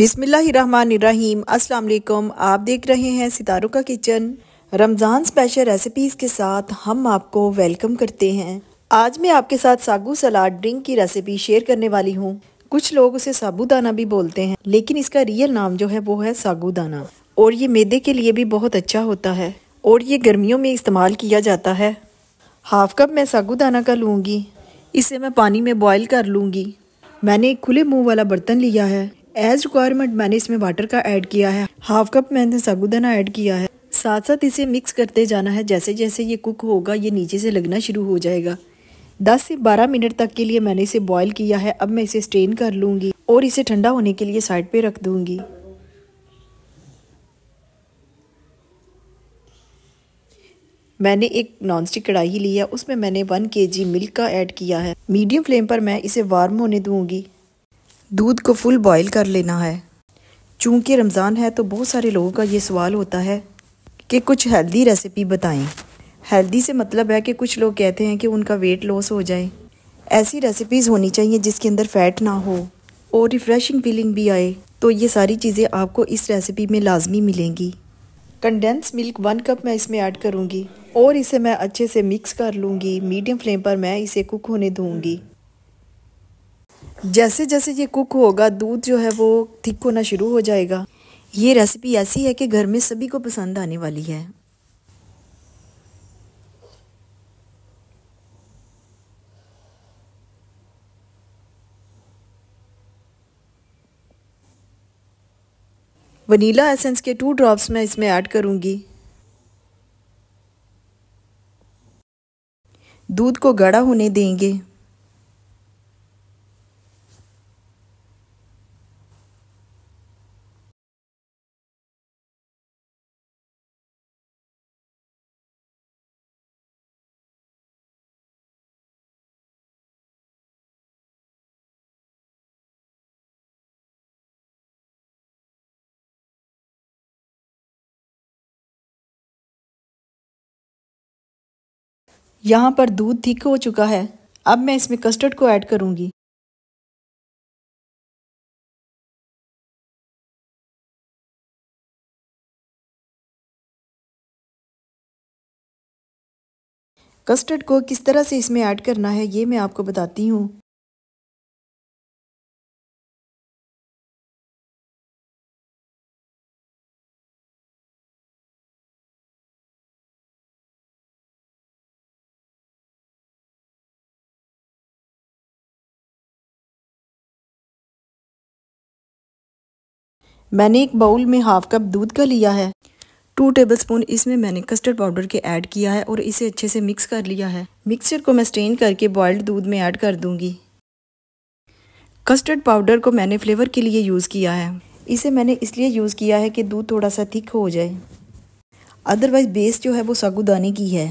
बिसमीम असलकुम आप देख रहे हैं सितारों का किचन रमज़ान स्पेशल रेसिपीज़ के साथ हम आपको वेलकम करते हैं आज मैं आपके साथ सागू सलाद ड्रिंक की रेसिपी शेयर करने वाली हूँ कुछ लोग उसे साबूदाना भी बोलते हैं लेकिन इसका रियल नाम जो है वो है सागूदाना और ये मैदे के लिए भी बहुत अच्छा होता है और ये गर्मियों में इस्तेमाल किया जाता है हाफ कप मैं सागूदाना का लूँगी इसे मैं पानी में बॉयल कर लूँगी मैंने एक खुले मुंह वाला बर्तन लिया है एज रिक्वायरमेंट मैंने इसमें वाटर का ऐड किया है हाफ कप मैंने साबुदाना ऐड किया है साथ साथ इसे मिक्स करते जाना है जैसे जैसे ये कुक होगा ये नीचे से लगना शुरू हो जाएगा 10 से 12 मिनट तक के लिए मैंने इसे बॉईल किया है अब मैं इसे स्ट्रेन कर लूँगी और इसे ठंडा होने के लिए साइड पे रख दूँगी मैंने एक नॉनस्टिक कढ़ाई ली है उसमें मैंने वन के जी मिल्क का ऐड किया है मीडियम फ्लेम पर मैं इसे वार्म होने दूंगी दूध को फुल बॉईल कर लेना है चूँकि रमज़ान है तो बहुत सारे लोगों का ये सवाल होता है कि कुछ हेल्दी रेसिपी बताएं हेल्दी से मतलब है कि कुछ लोग कहते हैं कि उनका वेट लॉस हो जाए ऐसी रेसिपीज़ होनी चाहिए जिसके अंदर फ़ैट ना हो और रिफ़्रेशिंग फीलिंग भी आए तो ये सारी चीज़ें आपको इस रेसिपी में लाजमी मिलेंगी कंडेंस मिल्क वन कप मैं इसमें ऐड करूँगी और इसे मैं अच्छे से मिक्स कर लूँगी मीडियम फ्लेम पर मैं इसे कुक होने दूँगी जैसे जैसे ये कुक होगा दूध जो है वो थिक होना शुरू हो जाएगा ये रेसिपी ऐसी है कि घर में सभी को पसंद आने वाली है वनीला एसेंस के टू ड्रॉप्स मैं इसमें ऐड करूंगी दूध को गाढ़ा होने देंगे यहाँ पर दूध ठीक हो चुका है अब मैं इसमें कस्टर्ड को ऐड करूँगी कस्टर्ड को किस तरह से इसमें ऐड करना है ये मैं आपको बताती हूँ मैंने एक बाउल में हाफ कप दूध का लिया है टू टेबलस्पून इसमें मैंने कस्टर्ड पाउडर के ऐड किया है और इसे अच्छे से मिक्स कर लिया है मिक्सचर को मैं स्टेन करके बॉयल्ड दूध में ऐड कर दूंगी कस्टर्ड पाउडर को मैंने फ्लेवर के लिए यूज़ किया है इसे मैंने इसलिए यूज़ किया है कि दूध थोड़ा सा थिक हो जाए अदरवाइज़ बेस जो है वो सागुदाने की है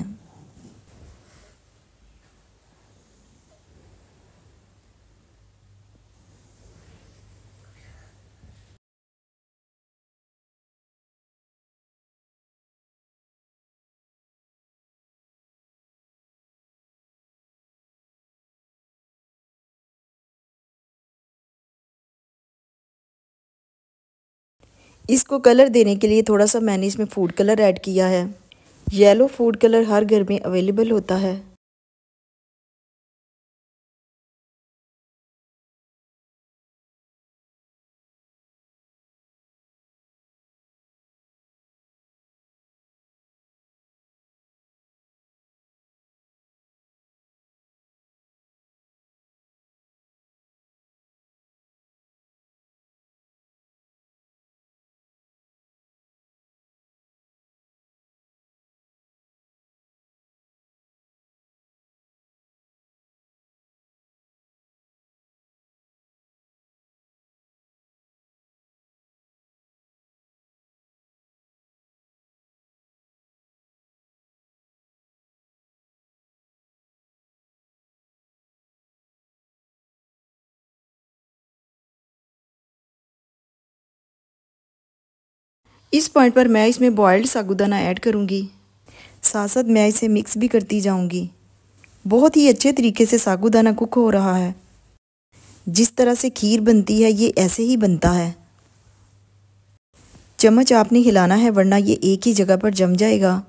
इसको कलर देने के लिए थोड़ा सा मैंने इसमें फूड कलर ऐड किया है येलो फूड कलर हर घर में अवेलेबल होता है इस पॉइंट पर मैं इसमें बॉयल्ड सागुदाना ऐड करूँगी साथ साथ मैं इसे मिक्स भी करती जाऊँगी बहुत ही अच्छे तरीके से सागुदाना कुक हो रहा है जिस तरह से खीर बनती है ये ऐसे ही बनता है चम्मच आपने हिलाना है वरना ये एक ही जगह पर जम जाएगा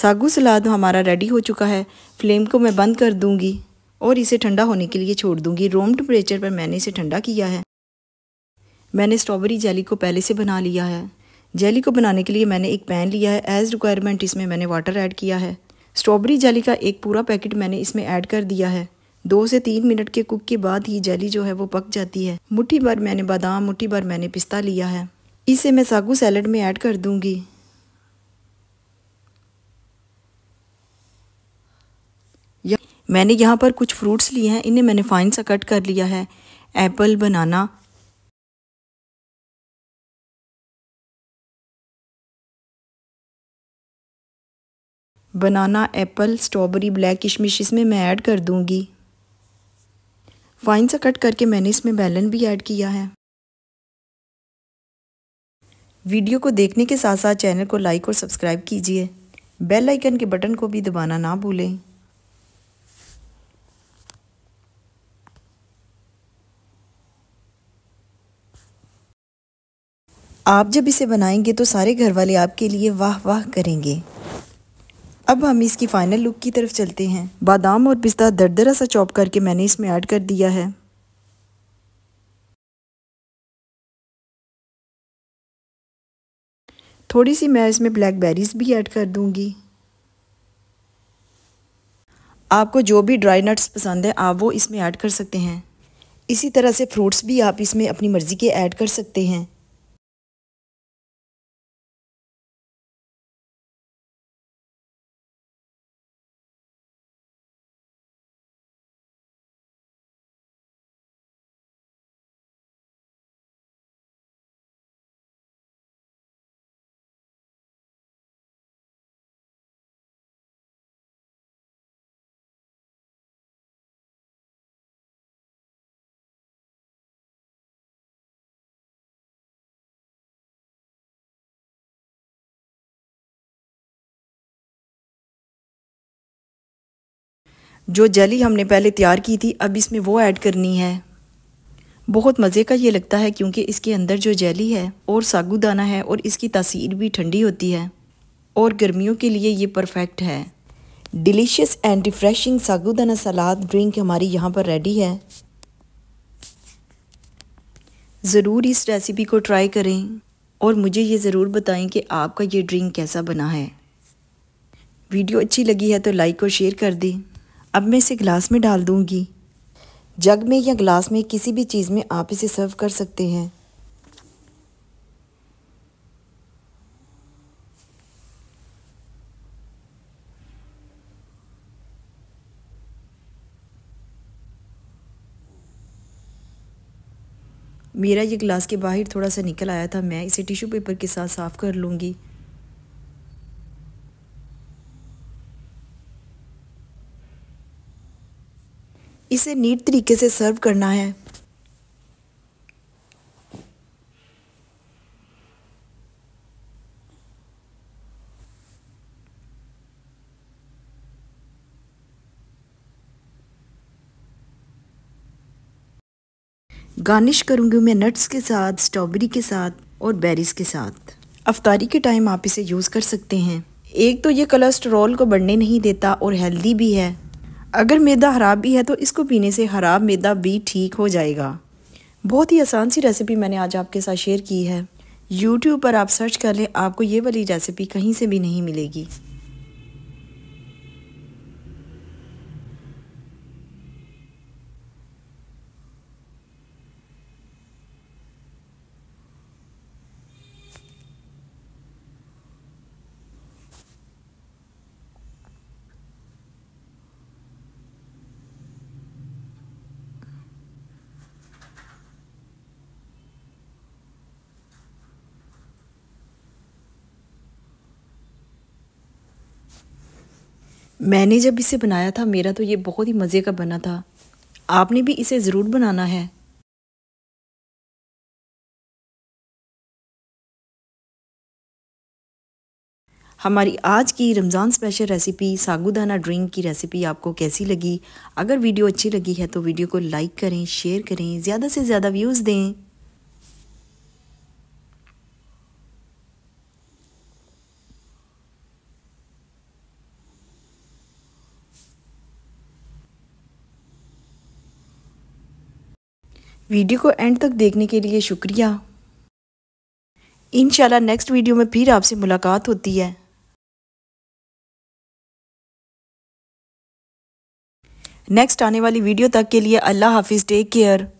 सागू सलाद हमारा रेडी हो चुका है फ्लेम को मैं बंद कर दूंगी और इसे ठंडा होने के लिए छोड़ दूंगी रूम टेम्परेचर पर मैंने इसे ठंडा किया है मैंने स्ट्रॉबेरी जेली को पहले से बना लिया है जेली को बनाने के लिए मैंने एक पैन लिया है एज़ रिक्वायरमेंट इसमें मैंने वाटर ऐड किया है स्ट्रॉबेरी जेली का एक पूरा पैकेट मैंने इसमें ऐड कर दिया है दो से तीन मिनट के कुक के बाद ही जेली जो है वो पक जाती है मुट्ठी भर मैंने बादाम मुट्ठी भर मैंने पिस्ता लिया है इसे मैं सागू सैलड में ऐड कर दूंगी या मैंने यहाँ पर कुछ फ्रूट्स लिए हैं इन्हें मैंने फाइन सा कट कर लिया है apple banana banana apple strawberry black किशमिश इसमें मैं ऐड कर दूंगी फाइन सा कट करके मैंने इसमें बैलन भी ऐड किया है वीडियो को देखने के साथ साथ चैनल को लाइक और सब्सक्राइब कीजिए बेल आइकन के बटन को भी दबाना ना भूलें आप जब इसे बनाएंगे तो सारे घर वाले आपके लिए वाह वाह करेंगे अब हम इसकी फाइनल लुक की तरफ चलते हैं बादाम और पिस्ता दरदरा सा चॉप करके मैंने इसमें ऐड कर दिया है थोड़ी सी मैं इसमें ब्लैक बेरीज भी ऐड कर दूंगी आपको जो भी ड्राई नट्स पसंद है आप वो इसमें ऐड कर सकते हैं इसी तरह से फ्रूट्स भी आप इसमें अपनी मर्ज़ी के ऐड कर सकते हैं जो जली हमने पहले तैयार की थी अब इसमें वो ऐड करनी है बहुत मज़े का ये लगता है क्योंकि इसके अंदर जो जली है और सागुदाना है और इसकी तासीर भी ठंडी होती है और गर्मियों के लिए ये परफेक्ट है डिलीशियस एंड रिफ़्रेशिंग सागुदाना सलाद ड्रिंक हमारी यहाँ पर रेडी है ज़रूर इस रेसिपी को ट्राई करें और मुझे ये ज़रूर बताएं कि आपका ये ड्रिंक कैसा बना है वीडियो अच्छी लगी है तो लाइक और शेयर कर दें अब मैं इसे गिलास में डाल दूँगी जग में या गिलास में किसी भी चीज़ में आप इसे सर्व कर सकते हैं मेरा ये गिलास के बाहर थोड़ा सा निकल आया था मैं इसे टिश्यू पेपर के साथ साफ़ कर लूँगी इसे नीट तरीके से सर्व करना है गार्निश करूंगी मैं नट्स के साथ स्ट्रॉबेरी के साथ और बेरीज के साथ अफ्तारी के टाइम आप इसे यूज़ कर सकते हैं एक तो ये कोलेस्ट्रॉल को बढ़ने नहीं देता और हेल्दी भी है अगर मैदा ख़राब भी है तो इसको पीने से ख़राब मैदा भी ठीक हो जाएगा बहुत ही आसान सी रेसिपी मैंने आज आपके साथ शेयर की है यूट्यूब पर आप सर्च कर लें आपको ये वाली रेसिपी कहीं से भी नहीं मिलेगी मैंने जब इसे बनाया था मेरा तो ये बहुत ही मज़े का बना था आपने भी इसे ज़रूर बनाना है हमारी आज की रमज़ान स्पेशल रेसिपी सागुदाना ड्रिंक की रेसिपी आपको कैसी लगी अगर वीडियो अच्छी लगी है तो वीडियो को लाइक करें शेयर करें ज़्यादा से ज़्यादा व्यूज़ दें वीडियो को एंड तक देखने के लिए शुक्रिया इनशाला नेक्स्ट वीडियो में फिर आपसे मुलाकात होती है नेक्स्ट आने वाली वीडियो तक के लिए अल्लाह हाफिज़ टेक केयर